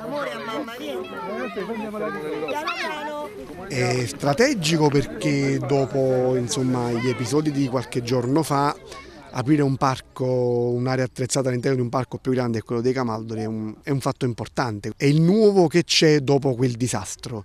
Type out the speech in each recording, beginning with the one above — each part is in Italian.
Amore a mamma, È strategico perché dopo insomma, gli episodi di qualche giorno fa aprire un parco, un'area attrezzata all'interno di un parco più grande, quello dei Camaldoli, è un, è un fatto importante. È il nuovo che c'è dopo quel disastro.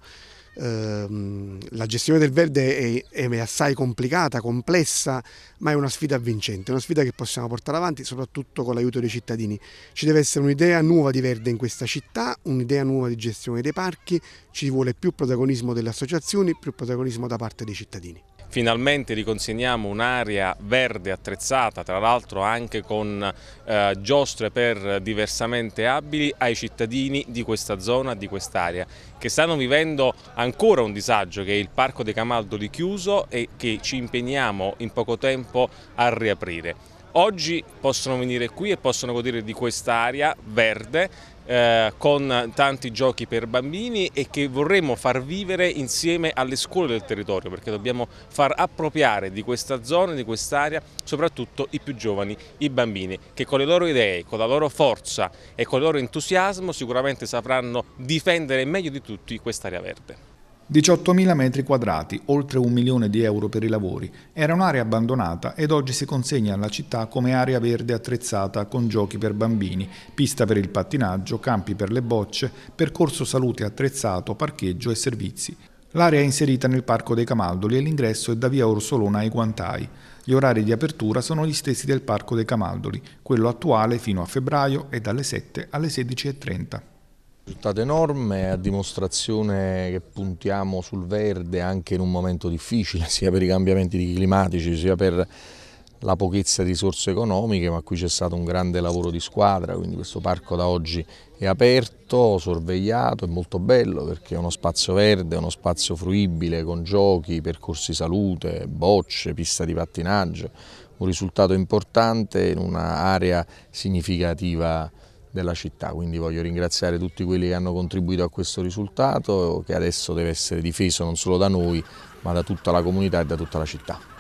Ehm, la gestione del verde è, è, assai complicata, complessa, ma è una sfida vincente, una sfida che possiamo portare avanti soprattutto con l'aiuto dei cittadini. Ci deve essere un'idea nuova di verde in questa città, un'idea nuova di gestione dei parchi, ci vuole più protagonismo delle associazioni, più protagonismo da parte dei cittadini. Finalmente riconsegniamo un'area verde attrezzata, tra l'altro anche con eh, giostre per diversamente abili, ai cittadini di questa zona, di quest'area, che stanno vivendo ancora ancora un disagio che è il Parco dei Camaldoli chiuso e che ci impegniamo in poco tempo a riaprire. Oggi possono venire qui e possono godere di quest'area verde eh, con tanti giochi per bambini e che vorremmo far vivere insieme alle scuole del territorio perché dobbiamo far appropriare di questa zona, di quest'area soprattutto i più giovani, i bambini che con le loro idee, con la loro forza e con il loro entusiasmo sicuramente sapranno difendere meglio di tutti quest'area verde. 18.000 metri quadrati, oltre un milione di euro per i lavori. Era un'area abbandonata ed oggi si consegna alla città come area verde attrezzata con giochi per bambini, pista per il pattinaggio, campi per le bocce, percorso salute attrezzato, parcheggio e servizi. L'area è inserita nel Parco dei Camaldoli e l'ingresso è da via Orsolona ai Guantai. Gli orari di apertura sono gli stessi del Parco dei Camaldoli, quello attuale fino a febbraio e dalle 7 alle 16.30 risultato enorme, a dimostrazione che puntiamo sul verde anche in un momento difficile, sia per i cambiamenti climatici, sia per la pochezza di risorse economiche, ma qui c'è stato un grande lavoro di squadra, quindi questo parco da oggi è aperto, sorvegliato, è molto bello perché è uno spazio verde, uno spazio fruibile con giochi, percorsi salute, bocce, pista di pattinaggio, un risultato importante in un'area significativa della città, quindi voglio ringraziare tutti quelli che hanno contribuito a questo risultato che adesso deve essere difeso non solo da noi ma da tutta la comunità e da tutta la città.